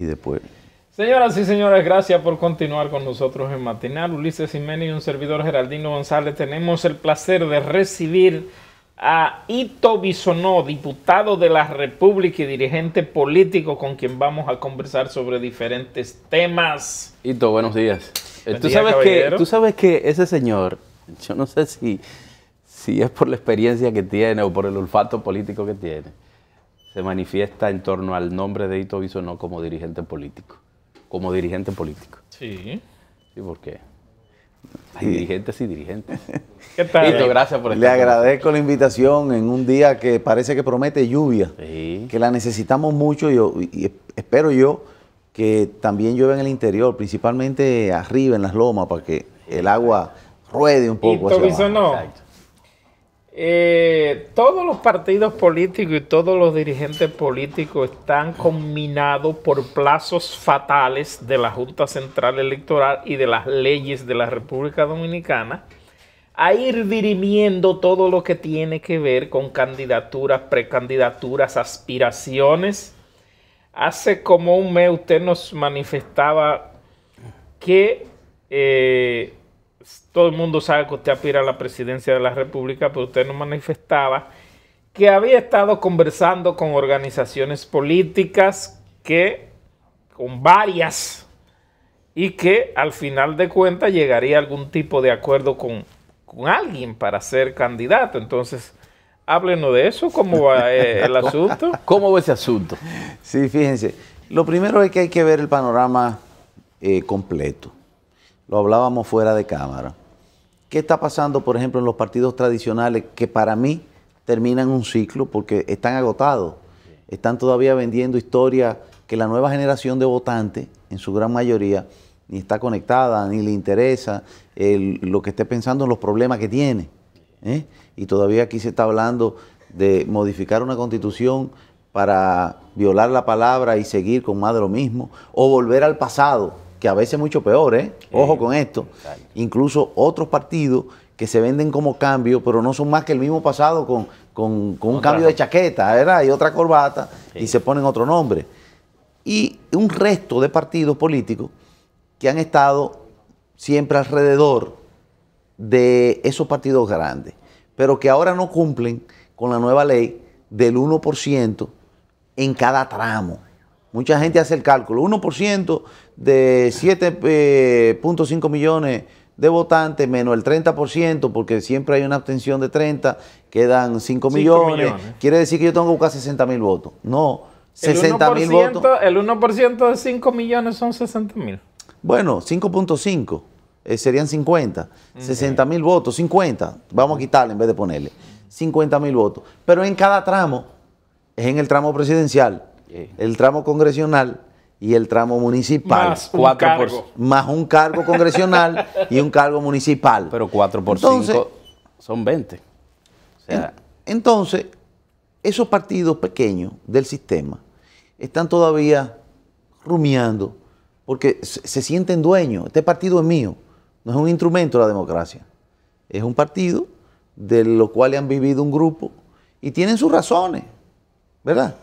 y después. Señoras y señores, gracias por continuar con nosotros en Matinal. Ulises Jiménez y un servidor Geraldino González. Tenemos el placer de recibir a Ito Bisonó, diputado de la República y dirigente político con quien vamos a conversar sobre diferentes temas. Ito, buenos días. Eh, ¿Tú, sabes que, tú sabes que ese señor, yo no sé si, si es por la experiencia que tiene o por el olfato político que tiene, se manifiesta en torno al nombre de Ito Bisonó como dirigente político. Como dirigente político. Sí. Sí, porque hay dirigentes y dirigentes. ¿Qué tal? gracias por estar. Le agradezco la invitación en un día que parece que promete lluvia, sí. que la necesitamos mucho y espero yo que también llueva en el interior, principalmente arriba en las lomas, para que el agua ruede un poco. Ito Bisonó. Eh, todos los partidos políticos y todos los dirigentes políticos están combinados por plazos fatales de la Junta Central Electoral y de las leyes de la República Dominicana a ir dirimiendo todo lo que tiene que ver con candidaturas, precandidaturas, aspiraciones. Hace como un mes usted nos manifestaba que eh, pues, todo el mundo sabe que usted aspira a la presidencia de la República, pero usted no manifestaba que había estado conversando con organizaciones políticas que, con varias, y que al final de cuentas llegaría algún tipo de acuerdo con, alguien para ser candidato. Entonces, háblenos de eso, cómo va eh, el asunto. ¿Cómo va ese asunto? Sí, fíjense, lo primero es que hay que ver el panorama eh, completo lo hablábamos fuera de cámara. ¿Qué está pasando, por ejemplo, en los partidos tradicionales que para mí terminan un ciclo porque están agotados? Están todavía vendiendo historia que la nueva generación de votantes, en su gran mayoría, ni está conectada, ni le interesa lo que esté pensando en los problemas que tiene. ¿eh? Y todavía aquí se está hablando de modificar una constitución para violar la palabra y seguir con más de lo mismo, o volver al pasado que a veces es mucho peor, ¿eh? Ojo con esto. Incluso otros partidos que se venden como cambio, pero no son más que el mismo pasado con, un cambio de chaqueta, ¿verdad? Y otra corbata y se ponen otro nombre. Y un resto de partidos políticos que han estado siempre alrededor de esos partidos grandes, pero que ahora no cumplen con la nueva ley del 1% en cada tramo. Mucha gente hace el cálculo. 1% de 7.5 eh, millones de votantes menos el 30%, porque siempre hay una abstención de 30, quedan 5 millones. Quiere decir que yo tengo que buscar 60 mil votos. No, 60 mil votos. El 1% de 5 millones son 60 mil. Bueno, 5.5. Eh, serían 50, 60 mil votos, 50, vamos a quitarle en vez de ponerle, 50 mil votos. Pero en cada tramo, es en el tramo presidencial, el tramo congresional y el tramo municipal. Más un, cargo. más un cargo congresional y un cargo municipal. Pero 4 por 5 son 20. entonces, esos partidos pequeños del sistema están todavía rumiando porque se, sienten dueños. Este partido es mío, no es un instrumento de la democracia. Es un partido de lo cual han vivido un grupo y tienen sus razones, ¿verdad?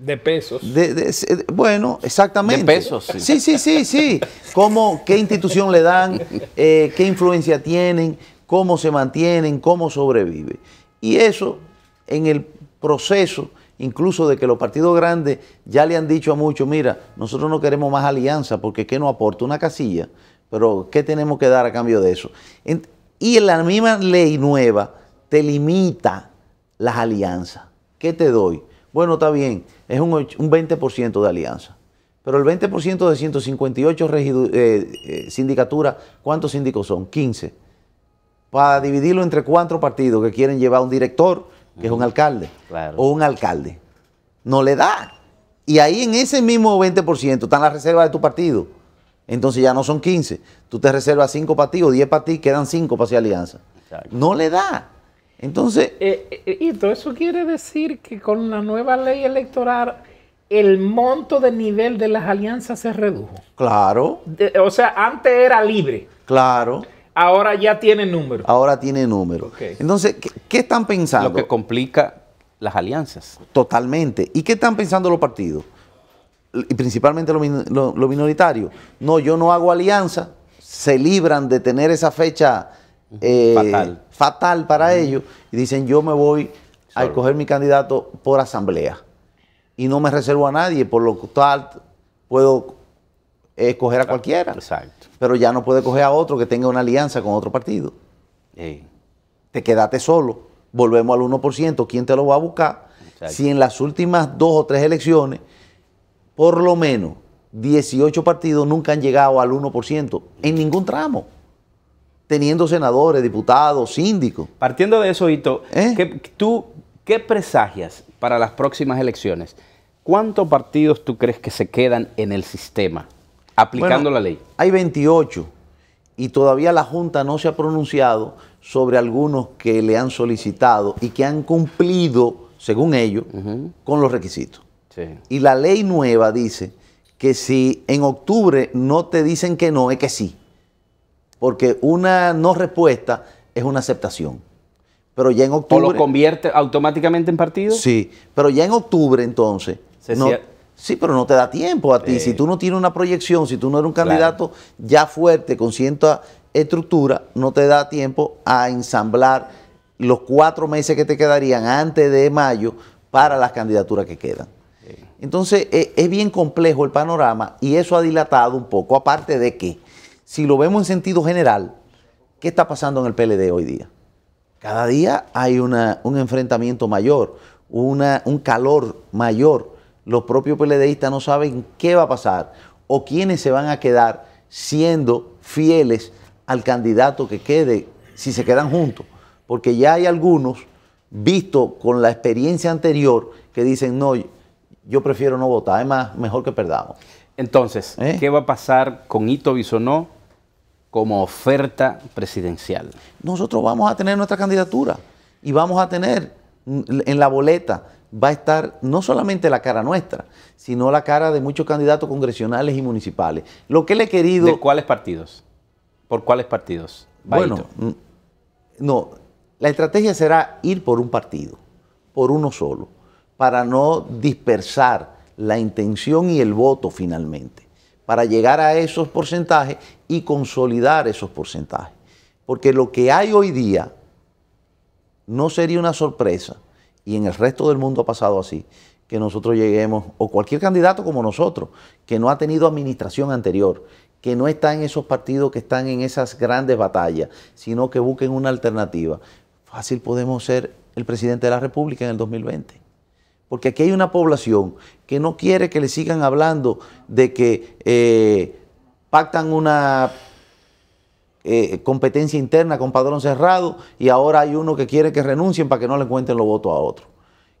De pesos. Eh, bueno, exactamente. De pesos. Sí, sí, sí, sí. sí. ¿Cómo, ¿Qué institución le dan? Eh, ¿Qué influencia tienen? ¿Cómo se mantienen? ¿Cómo sobrevive? Y eso en el proceso, incluso de que los partidos grandes ya le han dicho a muchos, mira, nosotros no queremos más alianza porque ¿qué nos aporta? Una casilla. Pero ¿qué tenemos que dar a cambio de eso? En, y la misma ley nueva te limita las alianzas. ¿Qué te doy? Bueno, está bien es un, 20% de alianza. Pero el 20% de 158 eh, eh, sindicaturas, ¿cuántos síndicos son? 15. Para dividirlo entre cuatro partidos que quieren llevar un director, que es un alcalde, o un alcalde. No le da. Y ahí en ese mismo 20% están las reservas de tu partido. Entonces ya no son 15. Tú te reservas 5 para ti o 10 para ti, quedan 5 para hacer alianza. No le da. Entonces... Eh, eh, eh, y todo eso quiere decir que con la nueva ley electoral el monto de nivel de las alianzas se redujo. Claro. o sea, antes era libre. Claro. Ahora ya tiene número. Ahora tiene número. Entonces, ¿qué, están pensando? Lo que complica las alianzas. Totalmente. ¿Y qué están pensando los partidos? y principalmente los minoritarios. No, yo no hago alianza, se libran de tener esa fecha eh, fatal. para ellos y dicen yo me voy a escoger mi candidato por asamblea y no me reservo a nadie, por lo cual puedo escoger a cualquiera. Pero ya no puede escoger a otro que tenga una alianza con otro partido. Te quedaste solo. Volvemos al 1%. ¿Quién te lo va a buscar? Si en las últimas dos o tres elecciones, por lo menos 18 partidos nunca han llegado al 1% en ningún tramo teniendo senadores, diputados, síndicos. Partiendo de eso, Hito, ¿Eh? ¿qué, ¿tú qué presagias para las próximas elecciones? ¿Cuántos partidos tú crees que se quedan en el sistema aplicando la ley? Hay 28 y todavía la Junta no se ha pronunciado sobre algunos que le han solicitado y que han cumplido, según ellos, con los requisitos. Y la ley nueva dice que si en octubre no te dicen que no, es que sí porque una no respuesta es una aceptación. Pero ya en octubre... ¿O lo convierte automáticamente en partido? Sí, pero ya en octubre entonces... Se no, sí, pero no te da tiempo a ti. Si tú no tienes una proyección, si tú no eres un candidato ya fuerte, con cierta estructura, no te da tiempo a ensamblar los cuatro meses que te quedarían antes de mayo para las candidaturas que quedan. Entonces, e, es, bien complejo el panorama y eso ha dilatado un poco, aparte de que si lo vemos en sentido general, ¿qué está pasando en el PLD hoy día? Cada día hay un enfrentamiento mayor, un calor mayor. Los propios PLDistas no saben qué va a pasar o quiénes se van a quedar siendo fieles al candidato que quede si se quedan juntos. Porque ya hay algunos, visto con la experiencia anterior, que dicen, no, yo prefiero no votar, es más, mejor que perdamos. Entonces, ¿Eh? ¿qué va a pasar con Ito Bisonó como oferta presidencial? Nosotros vamos a tener nuestra candidatura y vamos a tener en la boleta va a estar no solamente la cara nuestra, sino la cara de muchos candidatos congresionales y municipales. Lo que le he querido... ¿De cuáles partidos? ¿Por cuáles partidos? Bueno, no, la estrategia será ir por un partido, por uno solo, para no dispersar la intención y el voto finalmente para llegar a esos porcentajes y consolidar esos porcentajes. Porque lo que hay hoy día no sería una sorpresa, y en el resto del mundo ha pasado así, que nosotros lleguemos, o cualquier candidato como nosotros, que no ha tenido administración anterior, que no está en esos partidos que están en esas grandes batallas, sino que busquen una alternativa. Fácil podemos ser el presidente de la República en el 2020. Porque aquí hay una población que no quiere que le sigan hablando de que eh, pactan una eh, competencia interna con padrón cerrado y ahora hay uno que quiere que renuncien para que no le cuenten los votos a otro.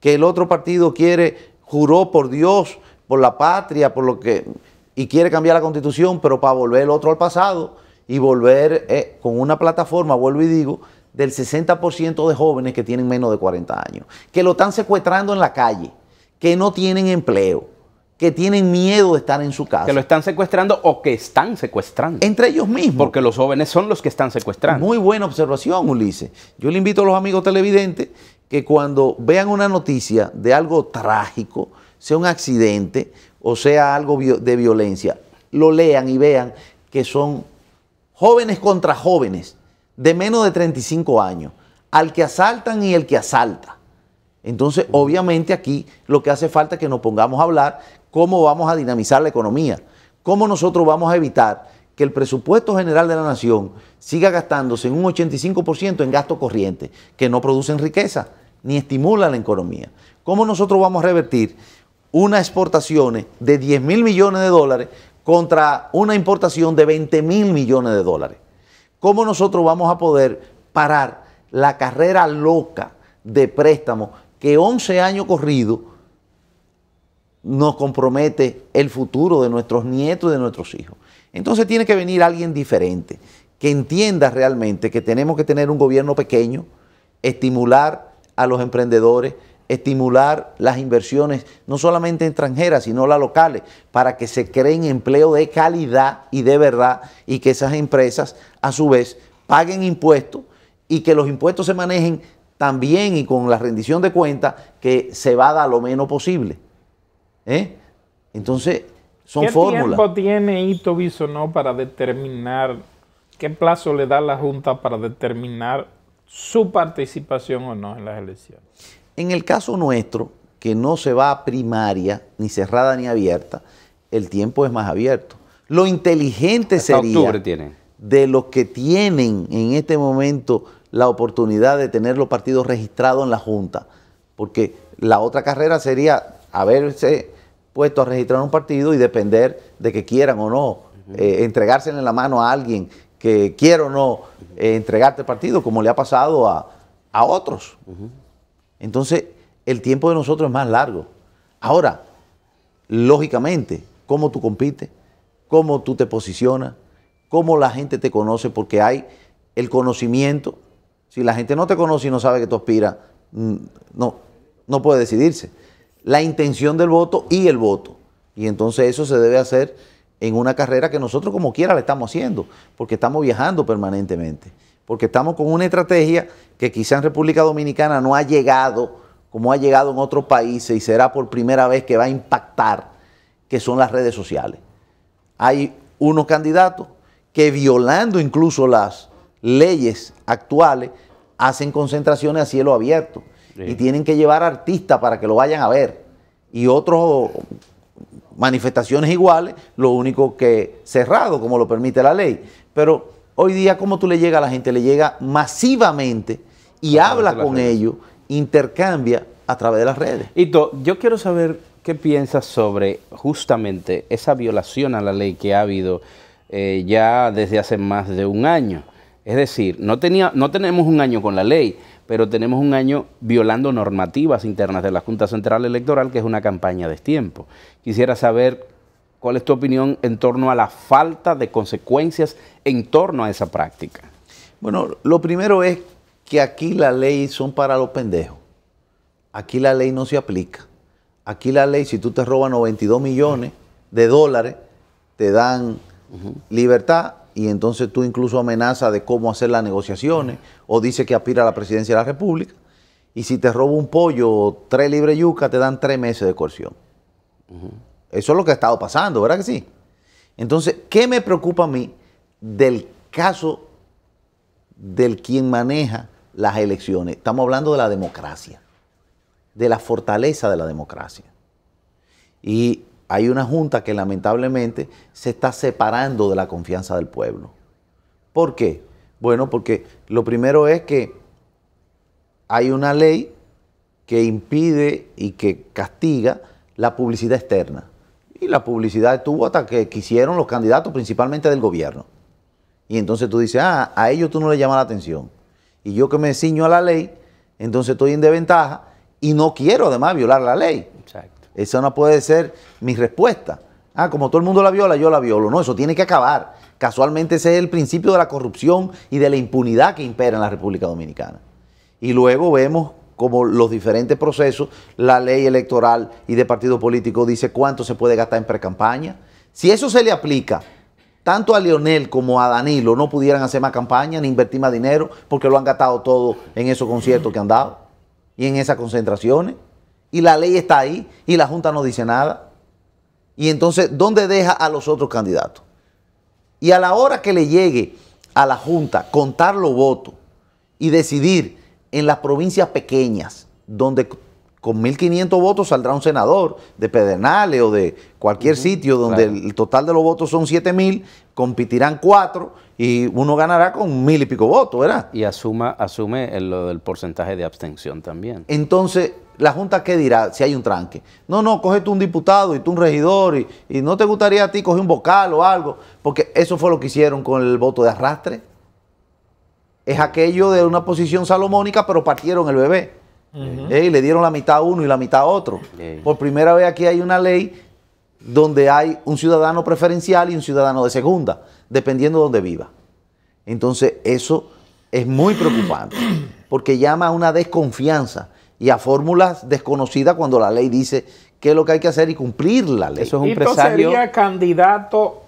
Que el otro partido quiere, juró por Dios, por la patria, por lo que. y quiere cambiar la constitución, pero para volver el otro al pasado y volver eh, con una plataforma, vuelvo y digo, del 60% de jóvenes que tienen menos de 40 años, que lo están secuestrando en la calle, que no tienen empleo, que tienen miedo de estar en su casa. Que lo están secuestrando o que están secuestrando. Entre ellos mismos. Porque los jóvenes son los que están secuestrando. Muy buena observación, Ulises. Yo le invito a los amigos televidentes que cuando vean una noticia de algo trágico, sea un accidente o sea algo de violencia, lo lean y vean que son jóvenes contra jóvenes de menos de 35 años, al que asaltan y el que asalta. Entonces, obviamente aquí lo que hace falta es que nos pongamos a hablar cómo vamos a dinamizar la economía, cómo nosotros vamos a evitar que el presupuesto general de la nación siga gastándose en un 85% en gasto corriente, que no producen riqueza ni estimulan la economía. ¿Cómo nosotros vamos a revertir unas exportaciones de 10 mil millones de dólares contra una importación de 20 mil millones de dólares? ¿Cómo nosotros vamos a poder parar la carrera loca de préstamos que 11 años corridos nos compromete el futuro de nuestros nietos y de nuestros hijos? Entonces tiene que venir alguien diferente que entienda realmente que tenemos que tener un gobierno pequeño, estimular a los emprendedores, estimular las inversiones, no solamente extranjeras, sino las locales, para que se creen empleo de calidad y de verdad y que esas empresas, a su vez, paguen impuestos y que los impuestos se manejen también y con la rendición de cuentas que se va a dar lo menos posible. ¿eh? Entonces, son ¿Qué fórmulas. ¿Qué tiempo tiene o no para determinar, qué plazo le da la Junta para determinar su participación o no en las elecciones? En el caso nuestro, que no se va a primaria, ni cerrada ni abierta, el tiempo es más abierto. Lo inteligente sería de los que tienen en este momento la oportunidad de tener los partidos registrados en la Junta, porque la otra carrera sería haberse puesto a registrar un partido y depender de que quieran o no, eh, en la mano a alguien que quiera o no eh, entregarte el partido, como le ha pasado a, otros. Entonces, el tiempo de nosotros es más largo. Ahora, lógicamente, cómo tú compites, cómo tú te posicionas, cómo la gente te conoce, porque hay el conocimiento. Si la gente no te conoce y no sabe que tú aspiras, mm, no, no puede decidirse. La intención del voto y el voto. Y entonces eso se debe hacer en una carrera que nosotros como quiera la estamos haciendo, porque estamos viajando permanentemente porque estamos con una estrategia que quizá en República Dominicana no ha llegado como ha llegado en otros países y será por primera vez que va a impactar, que son las redes sociales. Hay unos candidatos que violando incluso las leyes actuales hacen concentraciones a cielo abierto y tienen que llevar artistas para que lo vayan a ver y otras manifestaciones iguales, lo único que cerrado como lo permite la ley. Pero Hoy día, ¿cómo tú le llega a la gente? Le llega masivamente y habla con ellos, intercambia a través de las redes. Ito, yo quiero saber qué piensas sobre justamente esa violación a la ley que ha habido eh, ya desde hace más de un año. Es decir, no, no tenemos un año con la ley, pero tenemos un año violando normativas internas de la Junta Central Electoral, que es una campaña de tiempo. Quisiera saber ¿Cuál es tu opinión en torno a la falta de consecuencias en torno a esa práctica? Bueno, lo primero es que aquí la ley son para los pendejos. Aquí la ley no se aplica. Aquí la ley, si tú te robas 92 millones de dólares, te dan libertad y entonces tú incluso amenazas de cómo hacer las negociaciones o dice que aspira a la presidencia de la República. Y si te roba un pollo o tres libres yuca, te dan tres meses de coerción. Eso es lo que ha estado pasando, ¿verdad que sí? Entonces, ¿qué me preocupa a mí del caso del quien maneja las elecciones? Estamos hablando de la democracia, de la fortaleza de la democracia. Y hay una junta que lamentablemente se está separando de la confianza del pueblo. ¿Por qué? Bueno, porque lo primero es que hay una ley que impide y que castiga la publicidad externa la publicidad estuvo hasta que quisieron los candidatos, principalmente del gobierno. Y entonces tú dices, ah, a ellos tú no le llamas la atención. Y yo que me ciño a la ley, entonces estoy en desventaja y no quiero además violar la ley. Exacto. Esa no puede ser mi respuesta. Ah, como todo el mundo la viola, yo la violo. No, eso tiene que acabar. Casualmente ese es el principio de la corrupción y de la impunidad que impera en la República Dominicana. Y luego vemos como los diferentes procesos, la ley electoral y de partido político dice cuánto se puede gastar en precampaña. Si eso se le aplica tanto a Lionel como a Danilo, no pudieran hacer más campaña ni invertir más dinero porque lo han gastado todo en esos conciertos que han dado y en esas concentraciones. Y la ley está ahí y la Junta no dice nada. Y entonces, ¿dónde deja a los otros candidatos? Y a la hora que le llegue a la Junta contar los votos y decidir en las provincias pequeñas, donde con 1.500 votos saldrá un senador de Pedernales o de cualquier sitio donde el total de los votos son 7.000, compitirán cuatro y uno ganará con mil y pico votos, ¿verdad? Y asuma, asume el, lo del porcentaje de abstención también. Entonces, ¿la Junta qué dirá si hay un tranque? No, no, coge tú un diputado y tú un regidor y, y no te gustaría a ti coger un vocal o algo, porque eso fue lo que hicieron con el voto de arrastre es aquello de una posición salomónica, pero partieron el bebé. Y le dieron la mitad a uno y la mitad a otro. Por primera vez aquí hay una ley donde hay un ciudadano preferencial y un ciudadano de segunda, dependiendo de donde viva. Entonces, eso es muy preocupante, porque llama a una desconfianza y a fórmulas desconocidas cuando la ley dice qué es lo que hay que hacer y cumplir la ley. Eso es un sería candidato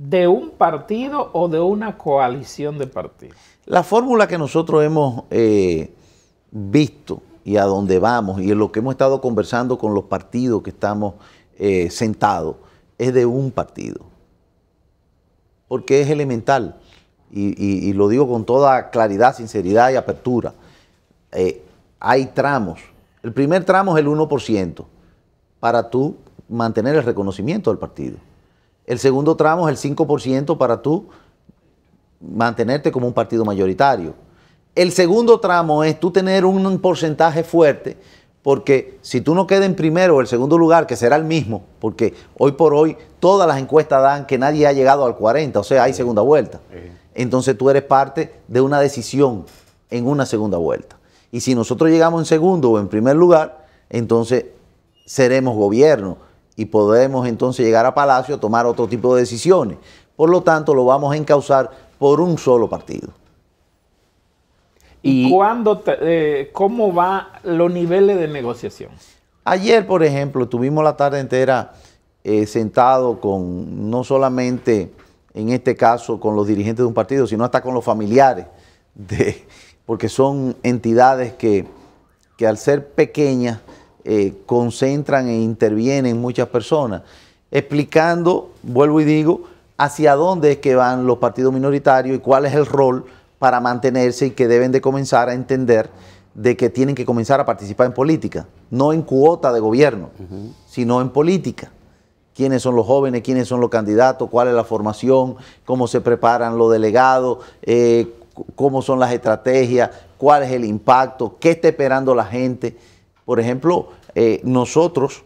de un partido o de una coalición de partidos? La fórmula que nosotros hemos eh, visto y a dónde vamos y en lo que hemos estado conversando con los partidos que estamos eh, sentados es de un partido. Porque es elemental. Y, lo digo con toda claridad, sinceridad y apertura. Eh, hay tramos. El primer tramo es el 1% para tú mantener el reconocimiento del partido el segundo tramo es el 5% para tú mantenerte como un partido mayoritario. El segundo tramo es tú tener un porcentaje fuerte, porque si tú no quedas en primero o el segundo lugar, que será el mismo, porque hoy por hoy todas las encuestas dan que nadie ha llegado al 40, o sea, hay segunda vuelta. Entonces tú eres parte de una decisión en una segunda vuelta. Y si nosotros llegamos en segundo o en primer lugar, entonces seremos gobierno y podemos entonces llegar a Palacio a tomar otro tipo de decisiones. Por lo tanto, lo vamos a encauzar por un solo partido. ¿Y ¿Cuándo eh, cómo van los niveles de negociación? Ayer, por ejemplo, tuvimos la tarde entera eh, sentado con no solamente, en este caso, con los dirigentes de un partido, sino hasta con los familiares, de, porque son entidades que, que al ser pequeñas eh, concentran e intervienen muchas personas, explicando, vuelvo y digo, hacia dónde es que van los partidos minoritarios y cuál es el rol para mantenerse y que deben de comenzar a entender de que tienen que comenzar a participar en política, no en cuota de gobierno, sino en política. Quiénes son los jóvenes, quiénes son los candidatos, cuál es la formación, cómo se preparan los delegados, eh, cómo son las estrategias, cuál es el impacto, qué está esperando la gente. Por ejemplo, eh, nosotros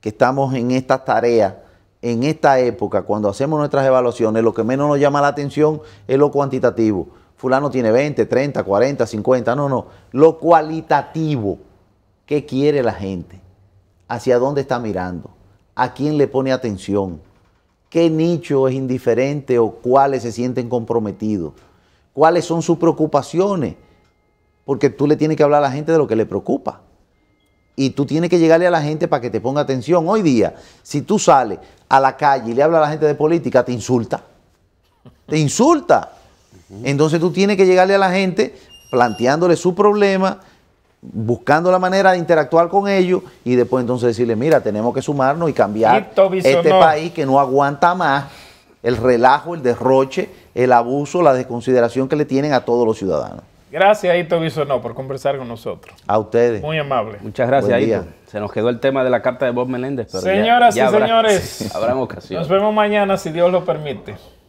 que estamos en esta tarea, en esta época, cuando hacemos nuestras evaluaciones, lo que menos nos llama la atención es lo cuantitativo. Fulano tiene 20, 30, 40, 50, no, no. Lo cualitativo, ¿qué quiere la gente? ¿Hacia dónde está mirando? ¿A quién le pone atención? ¿Qué nicho es indiferente o cuáles se sienten comprometidos? ¿Cuáles son sus preocupaciones? Porque tú le tienes que hablar a la gente de lo que le preocupa y tú tienes que llegarle a la gente para que te ponga atención. Hoy día, si tú sales a la calle y le hablas a la gente de política, te insulta. Te insulta. Entonces tú tienes que llegarle a la gente planteándole su problema, buscando la manera de interactuar con ellos y después entonces decirle, mira, tenemos que sumarnos y cambiar este país que no aguanta más el relajo, el derroche, el abuso, la desconsideración que le tienen a todos los ciudadanos. Gracias, Ito Bisonó, por conversar con nosotros. A ustedes. Muy amable. Muchas gracias, Ito. Se nos quedó el tema de la carta de Bob Meléndez. Señoras y señores, habrá Nos vemos mañana, si Dios lo permite.